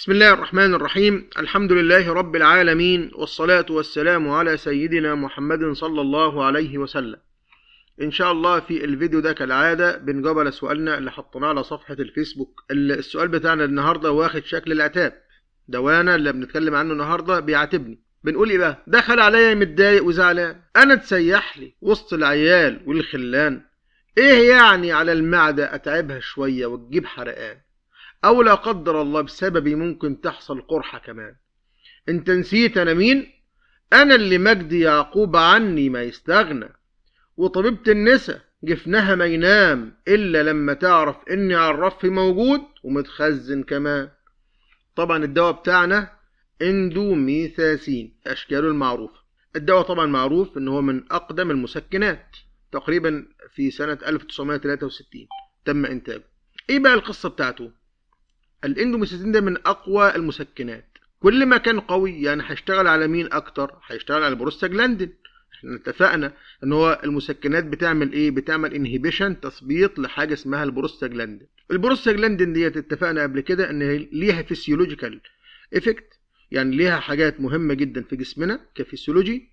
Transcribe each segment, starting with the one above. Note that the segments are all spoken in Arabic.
بسم الله الرحمن الرحيم الحمد لله رب العالمين والصلاة والسلام على سيدنا محمد صلى الله عليه وسلم إن شاء الله في الفيديو ده كالعادة بنجاوب على سؤالنا اللي حطيناه على صفحة الفيسبوك السؤال بتاعنا النهاردة واخد شكل العتاب دوانا اللي بنتكلم عنه النهاردة بيعاتبني بنقول ايه بقى دخل عليا متضايق وزعلان انا تسيح لي وسط العيال والخلان ايه يعني على المعدة اتعبها شوية وتجيب حرقان او لا قدر الله بسببي ممكن تحصل قرحة كمان انت نسيت انا مين انا اللي مجد يعقوب عني ما يستغنى وطبيبة النسا جفنها ما ينام الا لما تعرف اني على الرف موجود ومتخزن كمان طبعا الدواء بتاعنا اندوميثاسين اشكاله المعروفة الدواء طبعا معروف ان هو من اقدم المسكنات تقريبا في سنة 1963 تم انتاجه ايه بقى القصة بتاعته الاندوميسيتين ده من اقوى المسكنات كل ما كان قوي يعني هيشتغل على مين اكتر هيشتغل على البروستاجلاندين احنا اتفقنا ان هو المسكنات بتعمل ايه بتعمل انهيبيشن تثبيط لحاجه اسمها البروستاجلاندين البروستاجلاندين ديت اتفقنا قبل كده ان ليها فيسيولوجيكال افكت يعني ليها حاجات مهمه جدا في جسمنا كفيسيولوجي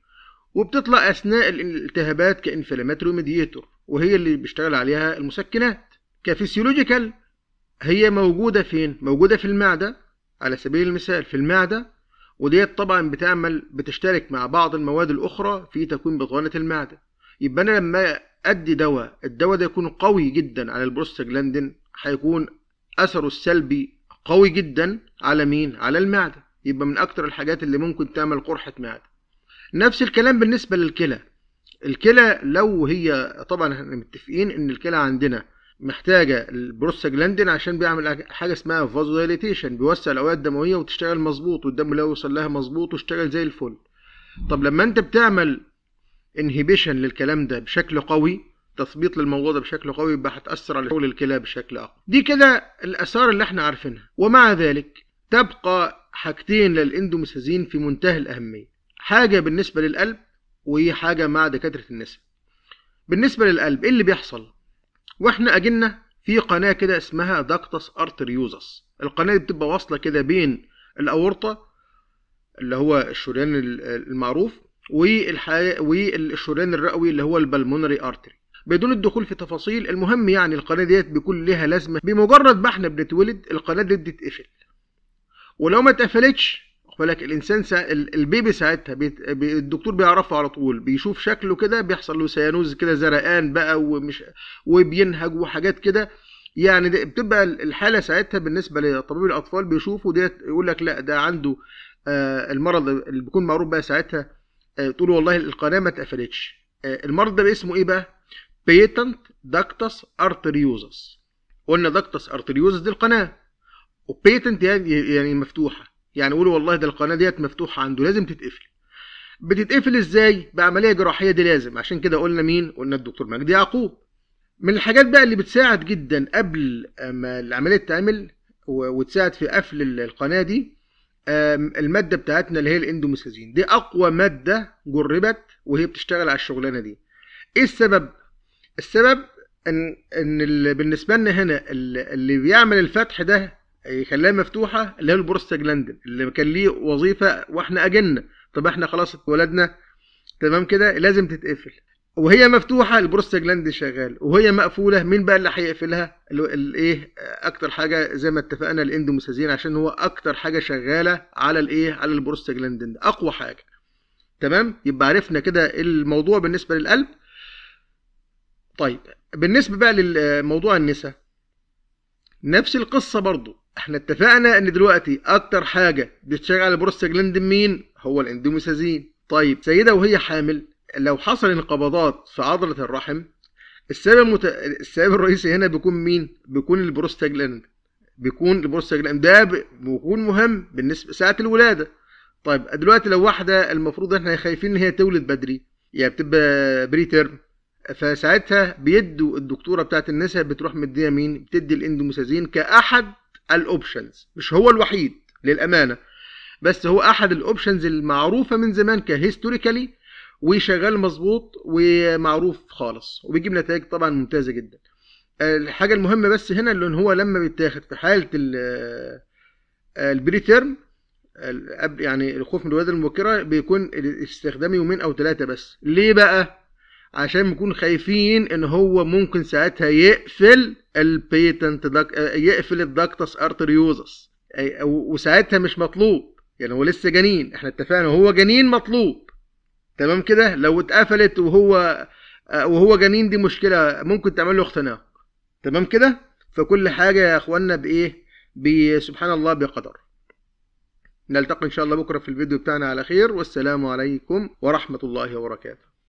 وبتطلع اثناء الالتهابات كانفلاماتوري ميديتور وهي اللي بيشتغل عليها المسكنات كفيسيولوجيكال هي موجودة فين؟ موجودة في المعدة على سبيل المثال في المعدة وديت طبعا بتعمل بتشترك مع بعض المواد الأخرى في تكوين بطانة المعدة يبقى أنا لما أدي دواء الدواء ده يكون قوي جدا على البروستاجلاندين هيكون أثره السلبي قوي جدا على مين؟ على المعدة يبقى من أكتر الحاجات اللي ممكن تعمل قرحة معدة نفس الكلام بالنسبة للكلى الكلى لو هي طبعا احنا متفقين ان الكلى عندنا محتاجه البروستاجلاندين عشان بيعمل حاجه اسمها فازوديليتيشن بيوسع الاوعيه الدمويه وتشتغل مظبوط والدم لا يوصل لها مظبوط واشتغل زي الفل طب لما انت بتعمل انهيبيشن للكلام ده بشكل قوي تثبيط للموضوع ده بشكل قوي يبقى هتاثر على شغل الكلى بشكل اقوى دي كده الاثار اللي احنا عارفينها ومع ذلك تبقى حاجتين للاندوميسازين في منتهى الاهميه حاجه بالنسبه للقلب وهي حاجه مع دكاتره النساء بالنسبه للقلب ايه اللي بيحصل واحنا اجينا في قناه كده اسمها داكتس ارتريوزس القناه دي بتبقى واصله كده بين الاورطه اللي هو الشريان المعروف والشريان الرئوي اللي هو البلمونري ارتري بدون الدخول في تفاصيل المهم يعني القناه ديت بيكون ليها لازمه بمجرد ما احنا بنتولد القناه دي بتتقفل ولو ما اتقفلتش ولك الانسان سا... البيبي ساعتها بي... بي... الدكتور بيعرفه على طول بيشوف شكله كده بيحصل له سيانوز كده زرقان بقى ومش وبينهج وحاجات كده يعني دي بتبقى الحاله ساعتها بالنسبه لطبيب الاطفال بيشوفه ديت يقول لك لا ده عنده آه المرض اللي بيكون معروف بقى ساعتها آه تقول والله القناه ما اتقفلتش آه المرض ده اسمه ايه بقى؟ بيتنت داكتس ارتريوزس قلنا داكتس ارتريوزس دي القناه وبيتنت يعني-،, يعني مفتوحه يعني يقولوا والله ده القناه ديت مفتوحه عنده لازم تتقفل بتتقفل ازاي بعمليه جراحيه دي لازم عشان كده قلنا مين قلنا الدكتور مجدي يعقوب من الحاجات بقى اللي بتساعد جدا قبل ما العمليه تتعمل وتساعد في قفل القناه دي الماده بتاعتنا اللي هي الاندوميسازين دي اقوى ماده جربت وهي بتشتغل على الشغلانه دي ايه السبب السبب ان ان بالنسبه لنا هنا اللي بيعمل الفتح ده يخليها إيه، مفتوحه اللي هي البروستاجلاندين اللي كان ليه وظيفه واحنا اجلنا طب احنا خلاص اتولدنا تمام كده لازم تتقفل وهي مفتوحه البروستاجلاند شغال وهي مقفوله مين بقى اللي هيقفلها الايه اكتر حاجه زي ما اتفقنا الاندوموسازين عشان هو اكتر حاجه شغاله على الايه على البروستاجلاندين اقوى حاجه تمام يبقى عرفنا كده الموضوع بالنسبه للقلب طيب بالنسبه بقى لموضوع النساء نفس القصه برضو احنا اتفقنا ان دلوقتي اكتر حاجه بتشغل البروستاجلاند مين هو الاندوميسازين طيب سيده وهي حامل لو حصل انقباضات في عضله الرحم السبب مت... السبب الرئيسي هنا بيكون مين بيكون البروستاجلاند بيكون البروستاجلاند ده بيكون مهم بالنسبه ساعه الولاده طيب دلوقتي لو واحده المفروض احنا خايفين ان هي تولد بدري يعني بتبقى بري تيرم فساعتها بيدوا الدكتوره بتاعه النساء بتروح مديه مين بتدي الاندوميسازين كاحد الاوبشنز مش هو الوحيد للامانه بس هو احد الاوبشنز المعروفه من زمان كهيستوريكالي وشغال مظبوط ومعروف خالص وبيجيب نتائج طبعا ممتازه جدا الحاجه المهمه بس هنا اللي هو لما بيتاخد في حاله البري تيرم يعني الخوف من الولاده المبكره بيكون الاستخدام يومين او ثلاثه بس ليه بقى عشان بنكون خايفين ان هو ممكن ساعتها يقفل البيتنت دك... يقفل الدكتس ارتريوزس وساعتها مش مطلوب يعني هو لسه جنين احنا اتفقنا هو جنين مطلوب تمام كده لو اتقفلت وهو وهو جنين دي مشكله ممكن تعمل له اختناق تمام كده فكل حاجه يا اخوانا بايه بسبحان الله بقدر نلتقي ان شاء الله بكره في الفيديو بتاعنا على خير والسلام عليكم ورحمه الله وبركاته